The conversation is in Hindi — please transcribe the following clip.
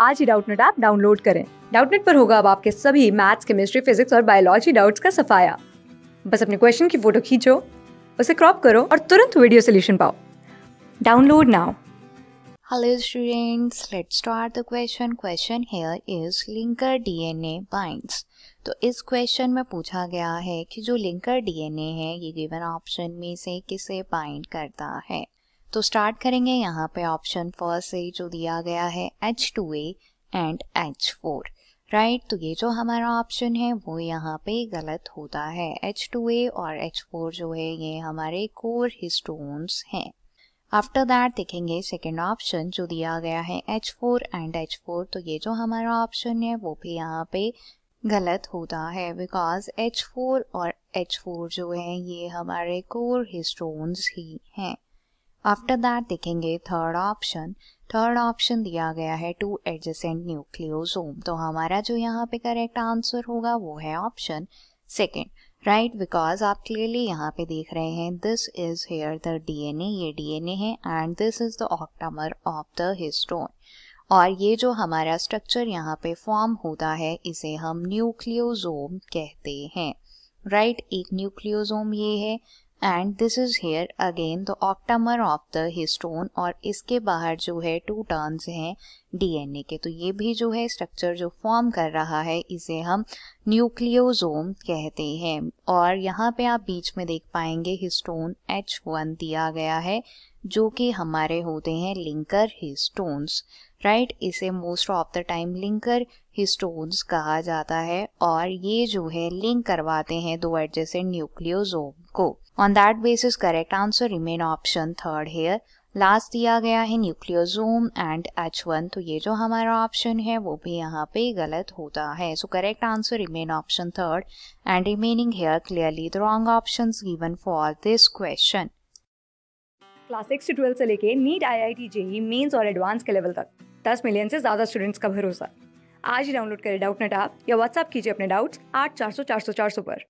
आज ही डाउटनेट ऐप डाउनलोड करें डाउटनेट पर होगा अब आपके सभी मैथ्स केमिस्ट्री फिजिक्स और बायोलॉजी डाउट्स का सफाया बस अपने क्वेश्चन की फोटो खींचो उसे क्रॉप करो और तुरंत वीडियो सोल्यूशन पाओ download now hello students let's start the question question here is linker DNA binds तो इस क्वेश्चन में पूछा गया है कि जो लिंकर डीएनए है ये गिवन ऑप्शन में से किसे बाइंड करता है तो स्टार्ट करेंगे यहाँ पे ऑप्शन फर्स्ट से जो दिया गया है H two A and H four right तो ये जो हमारा ऑप्शन है वो यहाँ पे गलत होता है एच टू ए और एच फोर जो है ये हमारे कोर हिस्टोन्स हैं आफ्टर दैट देखेंगे सेकेंड ऑप्शन जो दिया गया है H four and H four तो ये जो हमारा ऑप्शन है वो भी यहाँ पे गलत होता है बिकॉज एच फोर और एच फोर जो है ये हमारे कोर हिस्टोन्स ही हैं आफ्टर दैट देखेंगे थर्ड ऑप्शन थर्ड ऑप्शन दिया गया है टू एडजेसेंट न्यूक्लियोसोम तो हमारा जो यहाँ पे करेक्ट आंसर होगा वो है ऑप्शन सेकेंड राइट बिकॉज आप क्लियरली यहाँ पे देख रहे हैं this is here the DNA ये डीएनए है and this is the octamer of the histone और ये जो हमारा स्ट्रक्चर यहाँ पे फॉर्म होता है इसे हम न्यूक्लियोजोम कहते हैं राइट right? एक न्यूक्लियोजोम ये है and this is here again the octamer of the histone और इसके बाहर जो है टू टर्न्स हैं डीएनए के तो ये भी जो है स्ट्रक्चर जो फॉर्म कर रहा है इसे हम न्यूक्लियोजोम कहते हैं और यहाँ पे आप बीच में देख पाएंगे हिस्टोन एच वन दिया गया है जो कि हमारे होते हैं लिंकर हिस्टोन्स राइट इसे most of the time linker histones कहा जाता है और ये जो है लिंक करवाते हैं दो एडजेसेंट न्यूक्लियोजोम को on that basis correct answer remain option third here last दिया गया है न्यूक्लियोजोम एंड एच वन तो ये जो हमारा ऑप्शन है वो भी यहाँ पे गलत होता है so correct answer remain option third and remaining here clearly the wrong option given for this question class six से ट्वेल्थ से लेके NEET I I T JEE mains और एडवांस के लेवल तक दस मिलियन से ज़्यादा स्टूडेंट्स का भरोसा आज ही डाउनलोड करें डाउट नेट आप या व्हाट्सअप कीजिए अपने डाउट्स आठ चार सौ चार सौ चार सौ पर